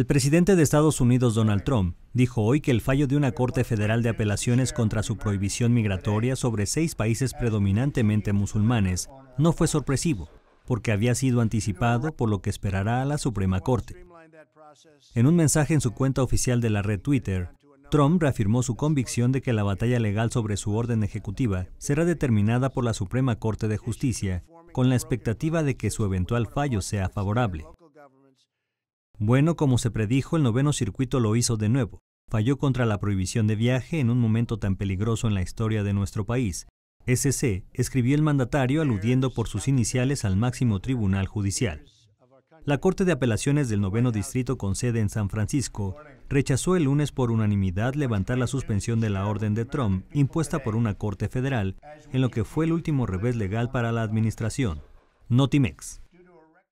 El presidente de Estados Unidos, Donald Trump, dijo hoy que el fallo de una Corte Federal de Apelaciones contra su prohibición migratoria sobre seis países predominantemente musulmanes no fue sorpresivo, porque había sido anticipado por lo que esperará a la Suprema Corte. En un mensaje en su cuenta oficial de la red Twitter, Trump reafirmó su convicción de que la batalla legal sobre su orden ejecutiva será determinada por la Suprema Corte de Justicia, con la expectativa de que su eventual fallo sea favorable. Bueno, como se predijo, el noveno circuito lo hizo de nuevo. Falló contra la prohibición de viaje en un momento tan peligroso en la historia de nuestro país. SC escribió el mandatario aludiendo por sus iniciales al máximo tribunal judicial. La Corte de Apelaciones del Noveno Distrito con sede en San Francisco rechazó el lunes por unanimidad levantar la suspensión de la orden de Trump impuesta por una Corte federal, en lo que fue el último revés legal para la administración. Notimex.